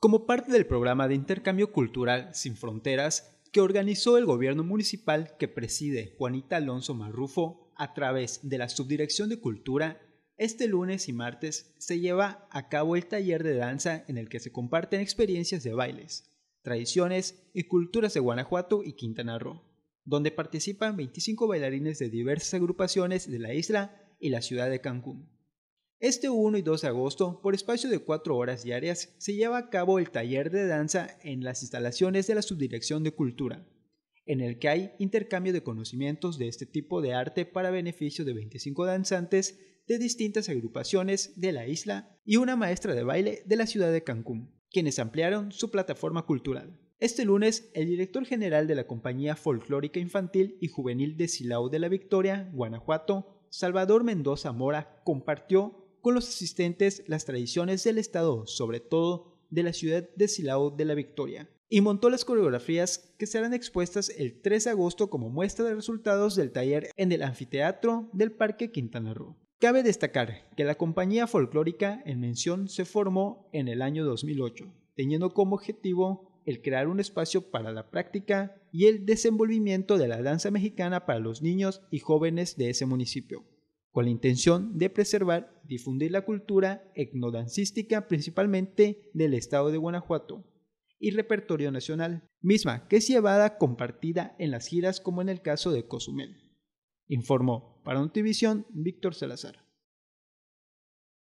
como parte del programa de intercambio cultural Sin Fronteras que organizó el gobierno municipal que preside Juanita Alonso Marrufo a través de la Subdirección de Cultura, este lunes y martes se lleva a cabo el taller de danza en el que se comparten experiencias de bailes, tradiciones y culturas de Guanajuato y Quintana Roo, donde participan 25 bailarines de diversas agrupaciones de la isla y la ciudad de Cancún. Este 1 y 2 de agosto, por espacio de 4 horas diarias, se lleva a cabo el taller de danza en las instalaciones de la Subdirección de Cultura, en el que hay intercambio de conocimientos de este tipo de arte para beneficio de 25 danzantes de distintas agrupaciones de la isla y una maestra de baile de la ciudad de Cancún, quienes ampliaron su plataforma cultural. Este lunes, el director general de la Compañía Folclórica Infantil y Juvenil de Silao de la Victoria, Guanajuato, Salvador Mendoza Mora, compartió con los asistentes las tradiciones del Estado, sobre todo de la ciudad de Silao de la Victoria, y montó las coreografías que serán expuestas el 3 de agosto como muestra de resultados del taller en el anfiteatro del Parque Quintana Roo. Cabe destacar que la compañía folclórica en mención se formó en el año 2008, teniendo como objetivo el crear un espacio para la práctica y el desenvolvimiento de la danza mexicana para los niños y jóvenes de ese municipio con la intención de preservar, difundir la cultura etnodancística principalmente del estado de Guanajuato y repertorio nacional, misma que es llevada compartida en las giras como en el caso de Cozumel, informó para Notivisión Víctor Salazar.